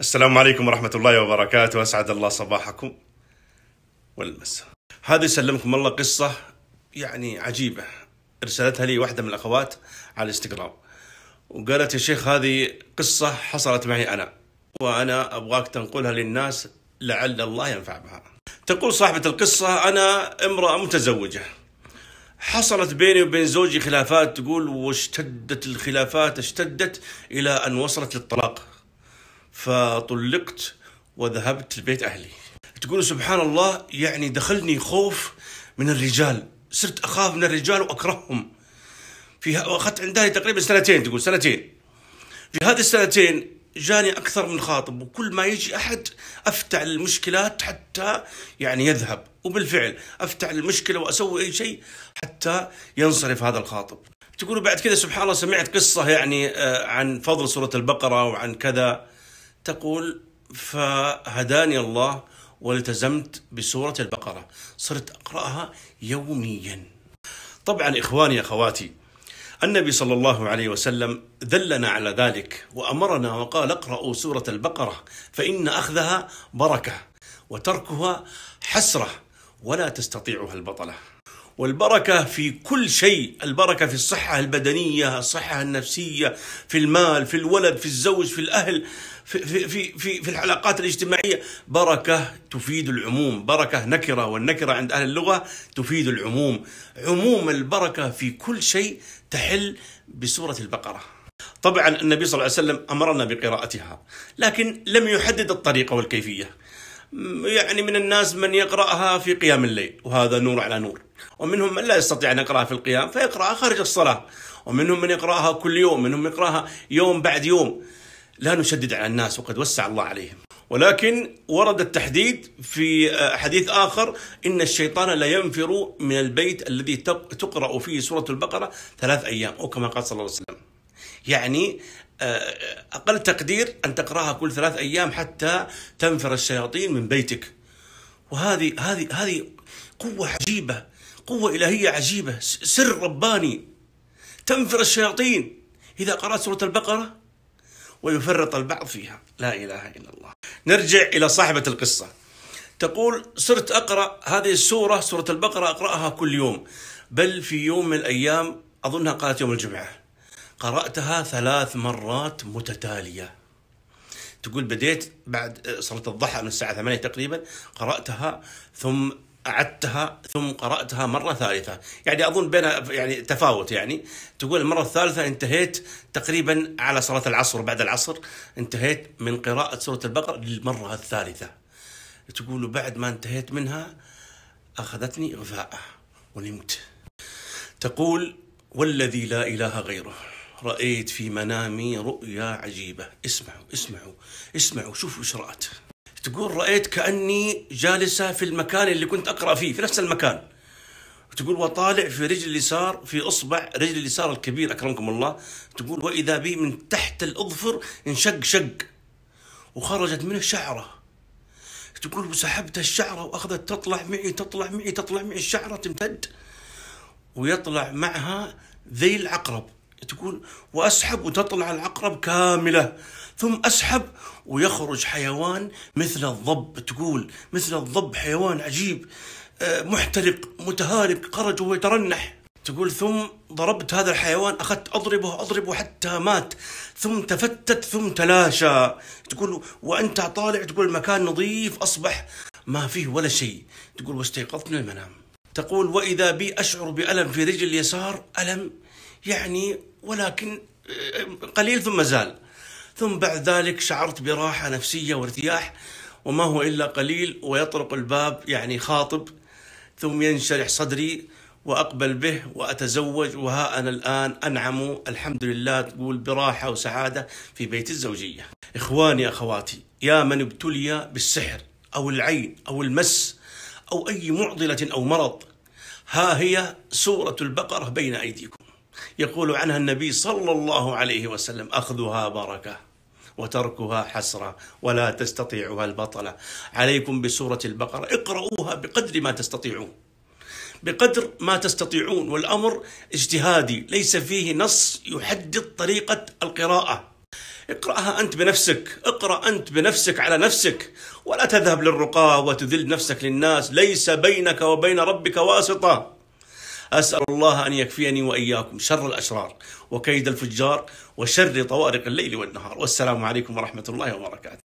السلام عليكم ورحمة الله وبركاته أسعد الله صباحكم والمساء هذه سلمكم الله قصة يعني عجيبة ارسلتها لي واحدة من الأخوات على الانستغرام وقالت يا شيخ هذه قصة حصلت معي أنا وأنا أبغاك تنقلها للناس لعل الله ينفع بها تقول صاحبة القصة أنا امرأة متزوجة حصلت بيني وبين زوجي خلافات تقول واشتدت الخلافات اشتدت إلى أن وصلت للطلاق فطلقت وذهبت لبيت أهلي تقول سبحان الله يعني دخلني خوف من الرجال صرت أخاف من الرجال وأكرههم في أخذت عندي تقريبا سنتين تقول سنتين في هذه السنتين جاني أكثر من خاطب وكل ما يجي أحد أفتع المشكلات حتى يعني يذهب وبالفعل أفتع المشكلة وأسوي أي شيء حتى ينصرف هذا الخاطب تقول بعد كذا سبحان الله سمعت قصة يعني آه، عن فضل سورة البقرة وعن كذا تقول فهداني الله والتزمت بسورة البقرة صرت أقرأها يوميا طبعا إخواني أخواتي النبي صلى الله عليه وسلم دلنا على ذلك وأمرنا وقال اقرأوا سورة البقرة فإن أخذها بركة وتركها حسرة ولا تستطيعها البطلة والبركة في كل شيء البركة في الصحة البدنية الصحة النفسية في المال في الولد في الزوج في الأهل في, في, في, في, في العلاقات الاجتماعية بركة تفيد العموم بركة نكرة والنكرة عند أهل اللغة تفيد العموم عموم البركة في كل شيء تحل بسورة البقرة طبعا النبي صلى الله عليه وسلم أمرنا بقراءتها لكن لم يحدد الطريقة والكيفية يعني من الناس من يقرأها في قيام الليل وهذا نور على نور ومنهم من لا يستطيع أن يقرأها في القيام فيقرأها خارج الصلاة ومنهم من يقرأها كل يوم منهم يقرأها يوم بعد يوم لا نشدد على الناس وقد وسع الله عليهم ولكن ورد التحديد في حديث آخر إن الشيطان لا ينفر من البيت الذي تقرأ فيه سورة البقرة ثلاث أيام أو كما قال صلى الله عليه وسلم يعني آه، آه، أقل تقدير أن تقرأها كل ثلاث أيام حتى تنفر الشياطين من بيتك وهذه هذه هذه قوة عجيبة قوة إلهية عجيبة سر رباني تنفر الشياطين إذا قرأت سورة البقرة ويفرط البعض فيها لا إله إلا الله نرجع إلى صاحبة القصة تقول صرت أقرأ هذه السورة سورة البقرة أقرأها كل يوم بل في يوم من الأيام أظنها قالت يوم الجمعة قرأتها ثلاث مرات متتالية تقول بديت بعد صلاة الضحى من الساعة ثمانية تقريبا قرأتها ثم أعدتها ثم قرأتها مرة ثالثة يعني أظن بين يعني تفاوت يعني تقول المرة الثالثة انتهيت تقريبا على صلاة العصر بعد العصر انتهيت من قراءة سورة البقرة للمرة الثالثة تقول بعد ما انتهيت منها أخذتني إغفاء ونمت تقول والذي لا إله غيره رأيت في منامي رؤيا عجيبة اسمعوا اسمعوا اسمعوا شوفوا ايش رأت تقول رأيت كأني جالسة في المكان اللي كنت أقرأ فيه في نفس المكان تقول وطالع في رجل اليسار في اصبع رجل اليسار الكبير اكرمكم الله تقول واذا بي من تحت الاظفر انشق شق وخرجت منه شعره تقول وسحبت الشعره واخذت تطلع معي تطلع معي تطلع معي الشعره تمتد ويطلع معها ذيل العقرب تقول واسحب وتطلع العقرب كامله ثم اسحب ويخرج حيوان مثل الضب تقول مثل الضب حيوان عجيب آه، محترق متهالك خرج وهو يترنح تقول ثم ضربت هذا الحيوان اخذت اضربه اضربه حتى مات ثم تفتت ثم تلاشى تقول وانت طالع تقول المكان نظيف اصبح ما فيه ولا شيء تقول واستيقظت من المنام تقول واذا بي اشعر بالم في رجل اليسار الم يعني ولكن آه، قليل ثم زال ثم بعد ذلك شعرت براحة نفسية وارتياح وما هو إلا قليل ويطرق الباب يعني خاطب ثم ينشرح صدري وأقبل به وأتزوج وها أنا الآن أنعم الحمد لله تقول براحة وسعادة في بيت الزوجية إخواني أخواتي يا من ابتلي بالسحر أو العين أو المس أو أي معضلة أو مرض ها هي سورة البقرة بين أيديكم يقول عنها النبي صلى الله عليه وسلم اخذها بركه وتركها حسره ولا تستطيعها البطله عليكم بسوره البقره اقرؤوها بقدر ما تستطيعون بقدر ما تستطيعون والامر اجتهادي ليس فيه نص يحدد طريقه القراءه اقراها انت بنفسك اقرا انت بنفسك على نفسك ولا تذهب للرقاه وتذل نفسك للناس ليس بينك وبين ربك واسطه أسأل الله أن يكفيني وإياكم شر الأشرار وكيد الفجار وشر طوارق الليل والنهار والسلام عليكم ورحمة الله وبركاته